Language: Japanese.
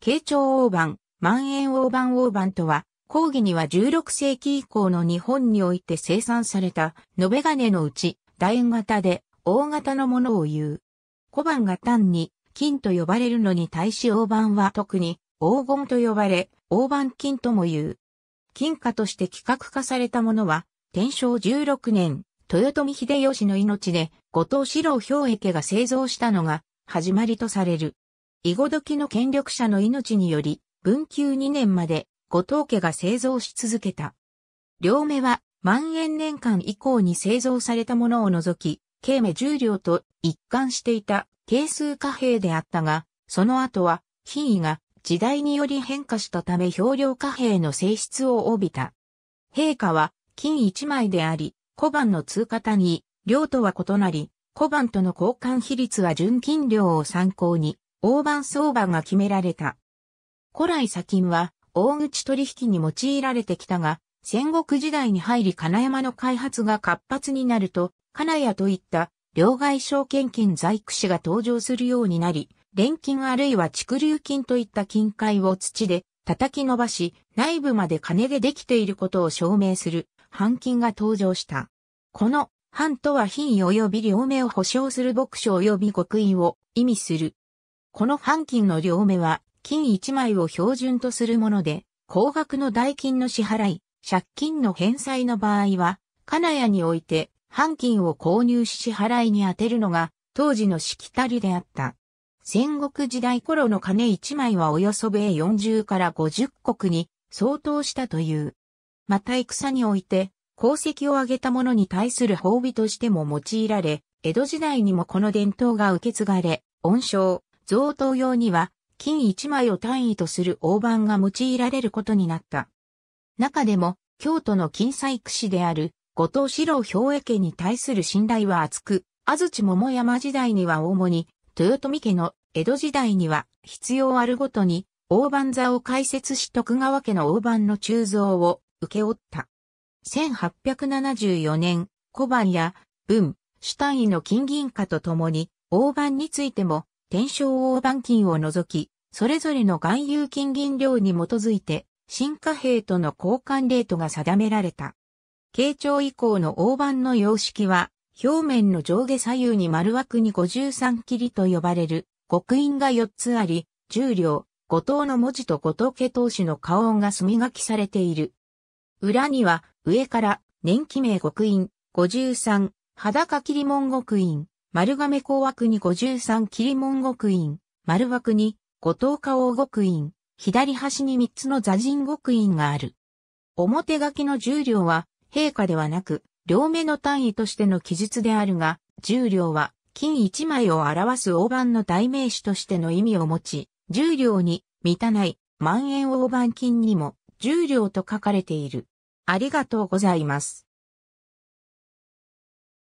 慶長大番、万円大番大番とは、講義には16世紀以降の日本において生産された、延べ金のうち、楕円型で、大型のものを言う。小判が単に、金と呼ばれるのに対し大番は特に、黄金と呼ばれ、大番金とも言う。金貨として規格化されたものは、天正16年、豊臣秀吉の命で、後藤四郎兵衛家が製造したのが、始まりとされる。囲碁時の権力者の命により、文久2年まで後藤家が製造し続けた。両目は万延年間以降に製造されたものを除き、計目重量両と一貫していた係数貨幣であったが、その後は品位が時代により変化したため表量貨幣の性質を帯びた。陛下は金一枚であり、小判の通貨単位、量とは異なり、小判との交換比率は純金量を参考に大判相場が決められた。古来砂金は大口取引に用いられてきたが、戦国時代に入り金山の開発が活発になると、金谷といった両外証券金在庫紙が登場するようになり、錬金あるいは蓄流金といった金塊を土で叩き伸ばし、内部まで金でできていることを証明する、半金が登場した。この、半とは品位及び両目を保証する牧師及び極印を意味するこの半金の両目は、金一枚を標準とするもので、高額の代金の支払い、借金の返済の場合は、金谷において、半金を購入し支払いに充てるのが、当時のしきたりであった。戦国時代頃の金一枚はおよそ米40から50国に相当したという。また戦において、功績を挙げた者に対する褒美としても用いられ、江戸時代にもこの伝統が受け継がれ、恩賞、贈答用には金1枚を単位とする大判が用いられることになった。中でも、京都の金細工師である後藤四郎兵衛家に対する信頼は厚く、安土桃山時代には主に、豊臣家の江戸時代には必要あるごとに、大判座を開設し徳川家の大判の鋳造を受け負った。1874年、小判や文、主単位の金銀貨とともに、大判についても天正大板金を除き、それぞれの含有金銀量に基づいて、新貨幣との交換レートが定められた。慶長以降の大板の様式は、表面の上下左右に丸枠に53切りと呼ばれる、極印が4つあり、重量、五等の文字と五等家投手の顔音が墨書きされている。裏には、上から、年季名極印、53、裸切り門極印、丸亀公枠に53霧門極院、丸枠に五島花王極印、左端に3つの座人極印がある。表書きの重量は、陛下ではなく、両目の単位としての記述であるが、重量は、金1枚を表す大判の代名詞としての意味を持ち、重量に満たない万円大判金にも重量と書かれている。ありがとうございます。